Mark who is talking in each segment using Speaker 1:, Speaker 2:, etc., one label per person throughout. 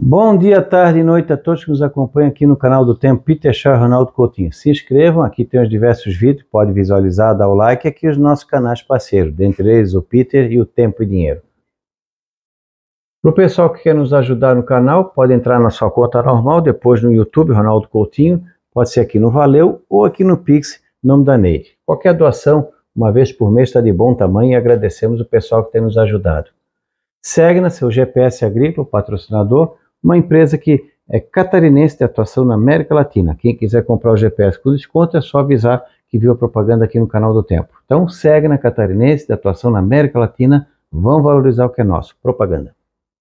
Speaker 1: Bom dia, tarde e noite a todos que nos acompanham aqui no canal do Tempo Peter Shaw Ronaldo Coutinho. Se inscrevam, aqui tem os diversos vídeos, pode visualizar, dar o like, aqui os nossos canais parceiros, dentre eles o Peter e o Tempo e Dinheiro. Para o pessoal que quer nos ajudar no canal, pode entrar na sua conta normal, depois no YouTube, Ronaldo Coutinho, pode ser aqui no Valeu ou aqui no Pix, nome da Neide. Qualquer doação, uma vez por mês, está de bom tamanho e agradecemos o pessoal que tem nos ajudado. Segue na seu GPS Agrícola, patrocinador, uma empresa que é catarinense de atuação na América Latina. Quem quiser comprar o GPS com desconto é só avisar que viu a propaganda aqui no canal do Tempo. Então segue na Catarinense de atuação na América Latina, vão valorizar o que é nosso. Propaganda.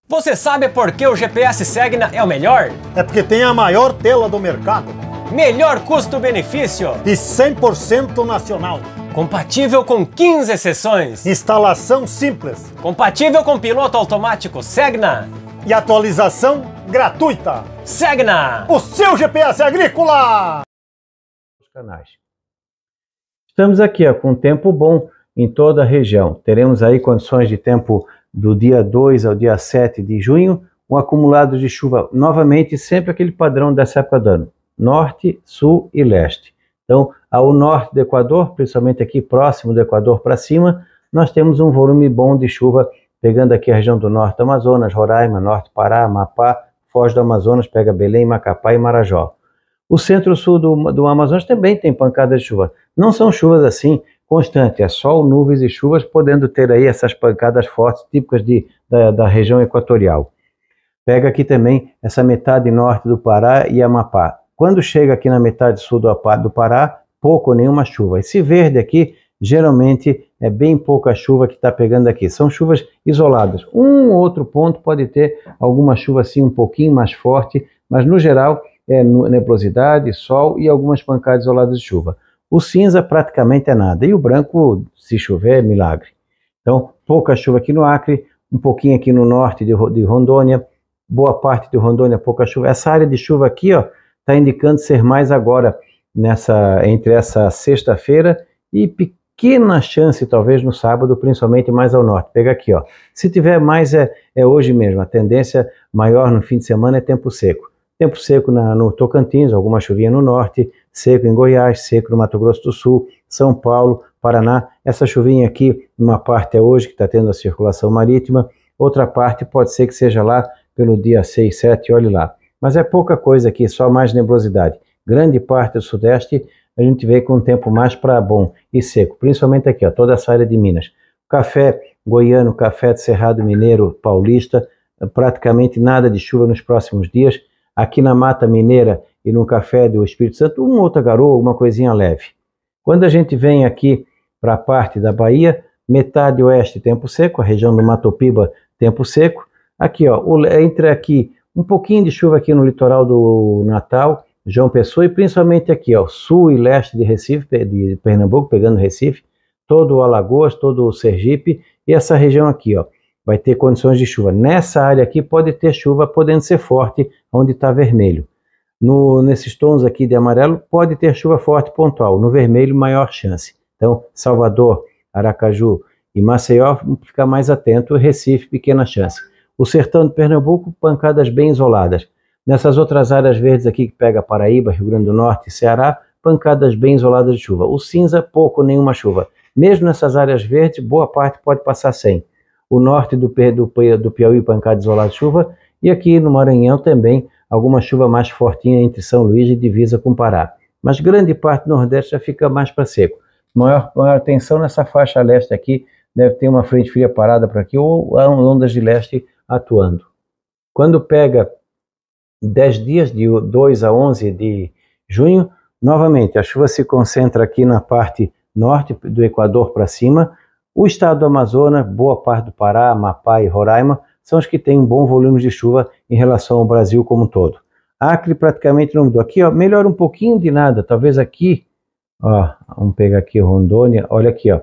Speaker 1: Você sabe por que o GPS Segna é o melhor? É porque tem a maior tela do mercado. Melhor custo-benefício. E 100% nacional. Compatível com 15 sessões. Instalação simples. Compatível com piloto automático Segna e atualização gratuita. Segna! O seu GPS agrícola! Os canais. Estamos aqui ó, com tempo bom em toda a região. Teremos aí condições de tempo do dia 2 ao dia 7 de junho, um acumulado de chuva novamente, sempre aquele padrão dessa época do ano: norte, sul e leste. Então, ao norte do Equador, principalmente aqui próximo do Equador para cima, nós temos um volume bom de chuva pegando aqui a região do norte Amazonas, Roraima, Norte Pará, Amapá, Foz do Amazonas, pega Belém, Macapá e Marajó. O centro-sul do, do Amazonas também tem pancadas de chuva. Não são chuvas assim constantes, é sol, nuvens e chuvas, podendo ter aí essas pancadas fortes típicas de, da, da região equatorial. Pega aqui também essa metade norte do Pará e Amapá. Quando chega aqui na metade sul do, do Pará, pouco ou nenhuma chuva. Esse verde aqui geralmente é bem pouca chuva que está pegando aqui. São chuvas isoladas. Um ou outro ponto pode ter alguma chuva assim um pouquinho mais forte, mas no geral é nebulosidade, sol e algumas pancadas isoladas de chuva. O cinza praticamente é nada. E o branco, se chover, é milagre. Então, pouca chuva aqui no Acre, um pouquinho aqui no norte de, de Rondônia, boa parte de Rondônia, pouca chuva. Essa área de chuva aqui, ó, está indicando ser mais agora, nessa entre essa sexta-feira e pequena chance, talvez, no sábado, principalmente mais ao norte. Pega aqui, ó. Se tiver mais, é, é hoje mesmo. A tendência maior no fim de semana é tempo seco. Tempo seco na, no Tocantins, alguma chuvinha no norte, seco em Goiás, seco no Mato Grosso do Sul, São Paulo, Paraná. Essa chuvinha aqui, uma parte é hoje, que está tendo a circulação marítima, outra parte pode ser que seja lá pelo dia 6, 7, olhe lá. Mas é pouca coisa aqui, só mais nebulosidade. Grande parte do Sudeste a gente vê com um tempo mais para bom e seco, principalmente aqui, ó, toda essa área de Minas. Café goiano, café de Cerrado Mineiro Paulista, praticamente nada de chuva nos próximos dias. Aqui na Mata Mineira e no café do Espírito Santo, uma outra garoa, uma coisinha leve. Quando a gente vem aqui para a parte da Bahia, metade oeste tempo seco, a região do Matopiba tempo seco. Aqui, ó, entre aqui, um pouquinho de chuva aqui no litoral do Natal, João Pessoa e principalmente aqui, ó, sul e leste de Recife, de Pernambuco, pegando Recife, todo o Alagoas, todo o Sergipe e essa região aqui, ó, vai ter condições de chuva. Nessa área aqui pode ter chuva, podendo ser forte, onde está vermelho. No, nesses tons aqui de amarelo, pode ter chuva forte pontual. No vermelho, maior chance. Então, Salvador, Aracaju e Maceió, ficar mais atento. Recife, pequena chance. O sertão de Pernambuco, pancadas bem isoladas. Nessas outras áreas verdes aqui que pega Paraíba, Rio Grande do Norte e Ceará, pancadas bem isoladas de chuva. O cinza, pouco nenhuma chuva. Mesmo nessas áreas verdes, boa parte pode passar sem. O norte do, do, do Piauí, pancada isolada de chuva. E aqui no Maranhão também, alguma chuva mais fortinha entre São Luís e divisa com Pará. Mas grande parte do Nordeste já fica mais para seco. Maior, maior atenção nessa faixa leste aqui, deve ter uma frente fria parada para aqui ou ondas de leste atuando. Quando pega 10 dias, de 2 a 11 de junho. Novamente, a chuva se concentra aqui na parte norte do Equador para cima. O estado do Amazonas, boa parte do Pará, Amapá e Roraima são os que têm um bom volume de chuva em relação ao Brasil como um todo. Acre praticamente não mudou. Aqui, ó, melhora um pouquinho de nada. Talvez aqui, ó, vamos pegar aqui Rondônia. Olha aqui, ó.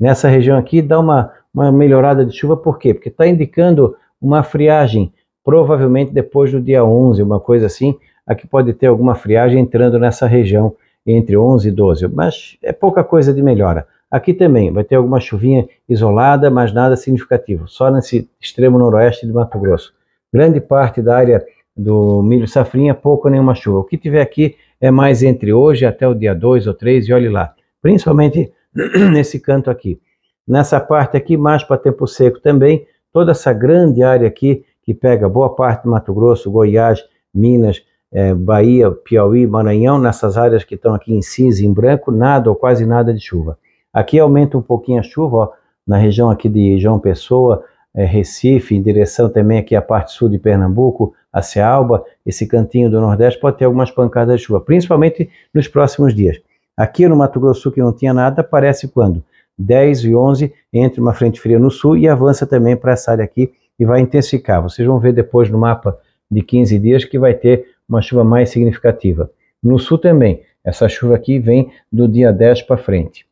Speaker 1: Nessa região aqui dá uma, uma melhorada de chuva. Por quê? Porque está indicando uma friagem provavelmente depois do dia 11, uma coisa assim, aqui pode ter alguma friagem entrando nessa região entre 11 e 12, mas é pouca coisa de melhora. Aqui também vai ter alguma chuvinha isolada, mas nada significativo, só nesse extremo noroeste de Mato Grosso. Grande parte da área do milho safrinha, pouco nenhuma chuva. O que tiver aqui é mais entre hoje até o dia 2 ou 3, e olhe lá, principalmente nesse canto aqui. Nessa parte aqui, mais para tempo seco também, toda essa grande área aqui que pega boa parte do Mato Grosso, Goiás, Minas, é, Bahia, Piauí, Maranhão, nessas áreas que estão aqui em cinza, em branco, nada ou quase nada de chuva. Aqui aumenta um pouquinho a chuva, ó, na região aqui de João Pessoa, é, Recife, em direção também aqui à parte sul de Pernambuco, a Cealba, esse cantinho do Nordeste pode ter algumas pancadas de chuva, principalmente nos próximos dias. Aqui no Mato Grosso, que não tinha nada, aparece quando? 10 e 11, entra uma frente fria no sul e avança também para essa área aqui, e vai intensificar. Vocês vão ver depois no mapa de 15 dias que vai ter uma chuva mais significativa. No sul também, essa chuva aqui vem do dia 10 para frente.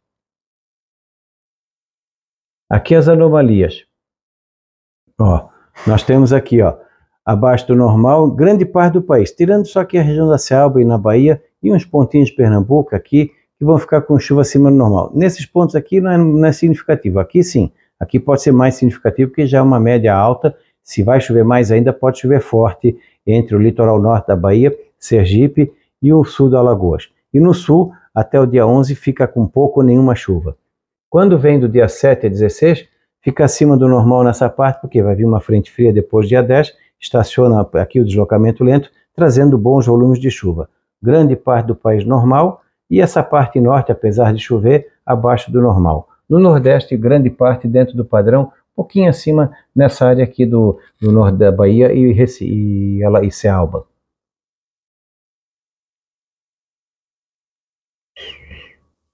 Speaker 1: Aqui as anomalias. Ó, nós temos aqui, ó, abaixo do normal, grande parte do país, tirando só aqui a região da Cealba e na Bahia e uns pontinhos de Pernambuco aqui, que vão ficar com chuva acima do normal. Nesses pontos aqui não é, não é significativo. Aqui sim, Aqui pode ser mais significativo porque já é uma média alta. Se vai chover mais ainda, pode chover forte entre o litoral norte da Bahia, Sergipe e o sul do Alagoas. E no sul, até o dia 11, fica com pouco ou nenhuma chuva. Quando vem do dia 7 a 16, fica acima do normal nessa parte, porque vai vir uma frente fria depois do dia 10, estaciona aqui o deslocamento lento, trazendo bons volumes de chuva. Grande parte do país normal e essa parte norte, apesar de chover, abaixo do normal. No Nordeste, grande parte dentro do padrão, um pouquinho acima nessa área aqui do, do norte da Bahia e, Reci, e, ela, e Cealba.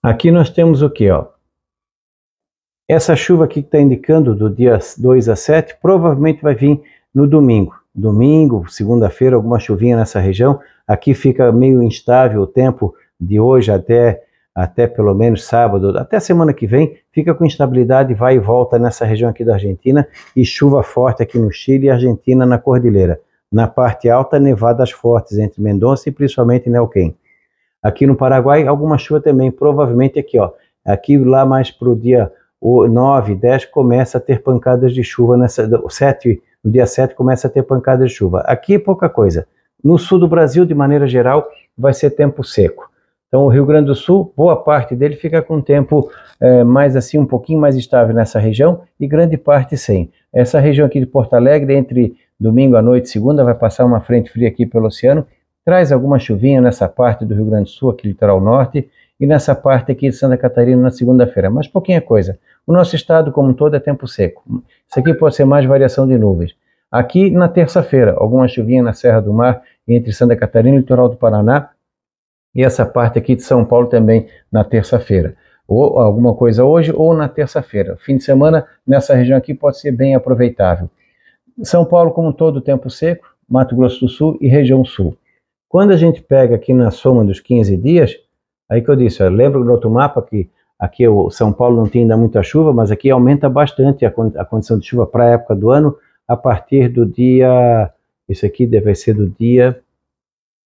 Speaker 1: Aqui nós temos o que? Ó? Essa chuva aqui que está indicando do dia 2 a 7 provavelmente vai vir no domingo. Domingo, segunda-feira, alguma chuvinha nessa região. Aqui fica meio instável o tempo de hoje até até pelo menos sábado, até semana que vem, fica com instabilidade, vai e volta nessa região aqui da Argentina e chuva forte aqui no Chile e Argentina na Cordilheira. Na parte alta, nevadas fortes entre Mendonça e principalmente Neuquén. Aqui no Paraguai, alguma chuva também, provavelmente aqui, ó. Aqui lá mais para o dia 9, 10, começa a ter pancadas de chuva, nessa, 7, no dia 7 começa a ter pancadas de chuva. Aqui pouca coisa. No sul do Brasil, de maneira geral, vai ser tempo seco. Então, o Rio Grande do Sul, boa parte dele fica com tempo é, mais assim, um pouquinho mais estável nessa região e grande parte sem. Essa região aqui de Porto Alegre, entre domingo à noite e segunda, vai passar uma frente fria aqui pelo oceano, traz alguma chuvinha nessa parte do Rio Grande do Sul, aqui litoral norte, e nessa parte aqui de Santa Catarina na segunda-feira, mas pouquinha coisa. O nosso estado como um todo é tempo seco. Isso aqui pode ser mais variação de nuvens. Aqui na terça-feira, alguma chuvinha na Serra do Mar, entre Santa Catarina e o litoral do Paraná, e essa parte aqui de São Paulo também na terça-feira. Ou alguma coisa hoje ou na terça-feira. Fim de semana nessa região aqui pode ser bem aproveitável. São Paulo, como todo, tempo seco, Mato Grosso do Sul e região sul. Quando a gente pega aqui na soma dos 15 dias, aí que eu disse, lembra do outro mapa que aqui o São Paulo não tem ainda muita chuva, mas aqui aumenta bastante a, a condição de chuva para a época do ano, a partir do dia, Isso aqui deve ser do dia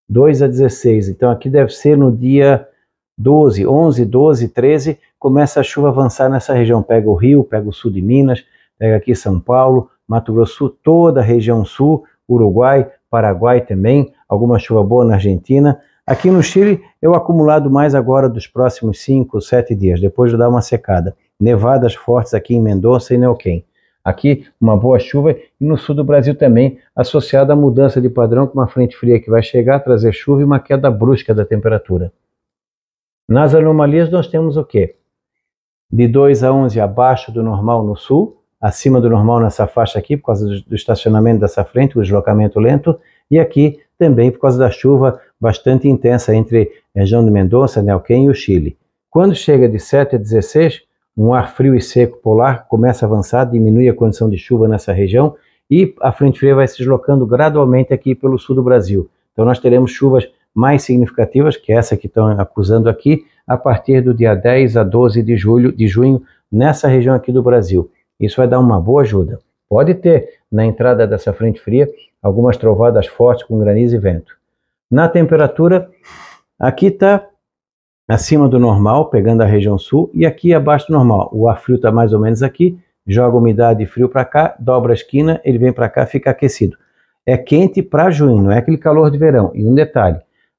Speaker 1: 2 a 16. Então aqui deve ser no dia 12, 11, 12, 13, começa a chuva avançar nessa região. Pega o Rio, pega o sul de Minas, pega aqui São Paulo, Mato Grosso, sul, toda a região sul, Uruguai, Paraguai também, alguma chuva boa na Argentina. Aqui no Chile eu o acumulado mais agora dos próximos 5, 7 dias, depois de dar uma secada. Nevadas fortes aqui em Mendoza e Neuquén. Aqui, uma boa chuva e no sul do Brasil também, associada à mudança de padrão com uma frente fria que vai chegar, trazer chuva e uma queda brusca da temperatura. Nas anomalias nós temos o quê? De 2 a 11 abaixo do normal no sul, acima do normal nessa faixa aqui por causa do estacionamento dessa frente, o deslocamento lento, e aqui também por causa da chuva bastante intensa entre a região de Mendonça, Neuquén e o Chile. Quando chega de 7 a 16, um ar frio e seco polar começa a avançar, diminui a condição de chuva nessa região e a frente fria vai se deslocando gradualmente aqui pelo sul do Brasil. Então nós teremos chuvas mais significativas, que é essa que estão acusando aqui, a partir do dia 10 a 12 de julho, de junho, nessa região aqui do Brasil. Isso vai dar uma boa ajuda. Pode ter na entrada dessa frente fria algumas trovadas fortes com granizo e vento. Na temperatura, aqui está acima do normal, pegando a região sul, e aqui abaixo do normal. O ar frio está mais ou menos aqui, joga umidade e frio para cá, dobra a esquina, ele vem para cá, fica aquecido. É quente para junho, não é aquele calor de verão. E um detalhe,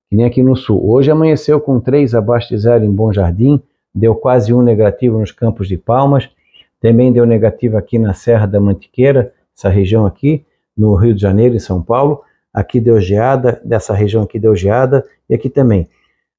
Speaker 1: que nem aqui no sul. Hoje amanheceu com 3 abaixo de zero em Bom Jardim, deu quase um negativo nos Campos de Palmas, também deu negativo aqui na Serra da Mantiqueira, essa região aqui, no Rio de Janeiro, em São Paulo. Aqui deu geada, dessa região aqui deu geada, e aqui também.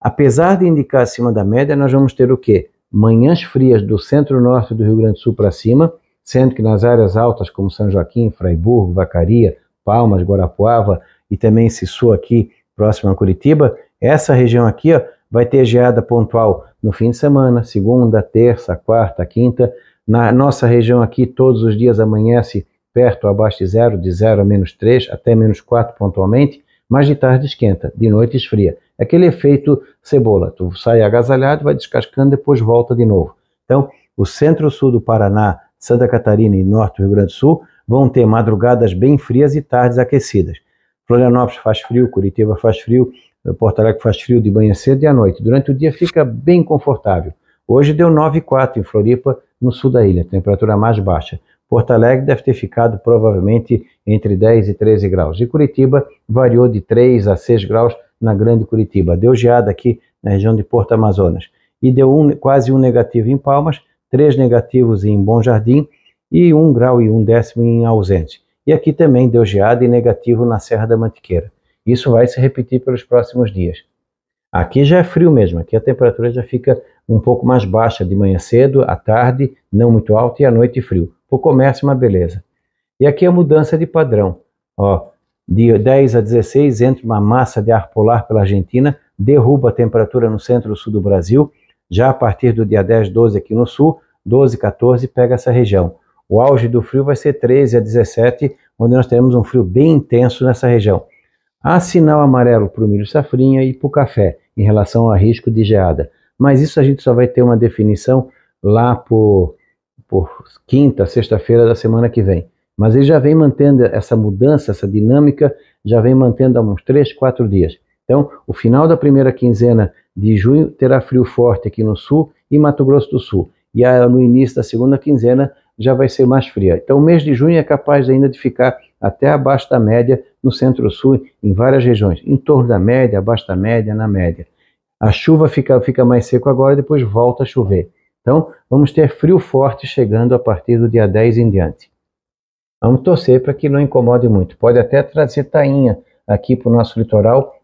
Speaker 1: Apesar de indicar acima da média, nós vamos ter o quê? Manhãs frias do centro-norte do Rio Grande do Sul para cima, sendo que nas áreas altas como São Joaquim, Fraiburgo, Vacaria, Palmas, Guarapuava e também Sissu aqui próximo a Curitiba, essa região aqui ó, vai ter geada pontual no fim de semana, segunda, terça, quarta, quinta. Na nossa região aqui, todos os dias amanhece perto, abaixo de zero, de zero a menos três até menos quatro pontualmente, mas de tarde esquenta, de noite esfria. Aquele efeito cebola, tu sai agasalhado, vai descascando, depois volta de novo. Então, o centro-sul do Paraná, Santa Catarina e norte do Rio Grande do Sul vão ter madrugadas bem frias e tardes aquecidas. Florianópolis faz frio, Curitiba faz frio, Porto Alegre faz frio de manhã cedo e à noite. Durante o dia fica bem confortável. Hoje deu 9,4 em Floripa, no sul da ilha, temperatura mais baixa. Porto Alegre deve ter ficado provavelmente entre 10 e 13 graus. E Curitiba variou de 3 a 6 graus, na Grande Curitiba. Deu geada aqui na região de Porto Amazonas. E deu um, quase um negativo em Palmas, três negativos em Bom Jardim e um grau e um décimo em Ausente. E aqui também deu geada e negativo na Serra da Mantiqueira. Isso vai se repetir pelos próximos dias. Aqui já é frio mesmo, aqui a temperatura já fica um pouco mais baixa de manhã cedo, à tarde, não muito alta e à noite frio. O comércio, uma beleza. E aqui a mudança de padrão. Ó, de 10 a 16, entra uma massa de ar polar pela Argentina, derruba a temperatura no centro-sul do Brasil. Já a partir do dia 10, 12 aqui no sul, 12, 14, pega essa região. O auge do frio vai ser 13 a 17, onde nós teremos um frio bem intenso nessa região. Há sinal amarelo para o milho safrinha e para o café, em relação a risco de geada. Mas isso a gente só vai ter uma definição lá por, por quinta, sexta-feira da semana que vem. Mas ele já vem mantendo essa mudança, essa dinâmica, já vem mantendo há uns 3, 4 dias. Então, o final da primeira quinzena de junho terá frio forte aqui no sul e Mato Grosso do Sul. E aí, no início da segunda quinzena já vai ser mais fria. Então, o mês de junho é capaz ainda de ficar até abaixo da média no centro-sul, em várias regiões, em torno da média, abaixo da média, na média. A chuva fica, fica mais seco agora, depois volta a chover. Então, vamos ter frio forte chegando a partir do dia 10 em diante. Vamos torcer para que não incomode muito. Pode até trazer tainha aqui para o nosso litoral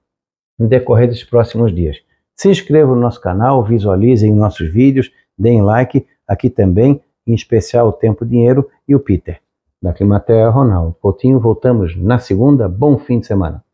Speaker 1: no decorrer dos próximos dias. Se inscreva no nosso canal, visualizem nossos vídeos, deem like aqui também, em especial o Tempo Dinheiro e o Peter. Da Climatéria, Ronaldo Coutinho. Voltamos na segunda. Bom fim de semana.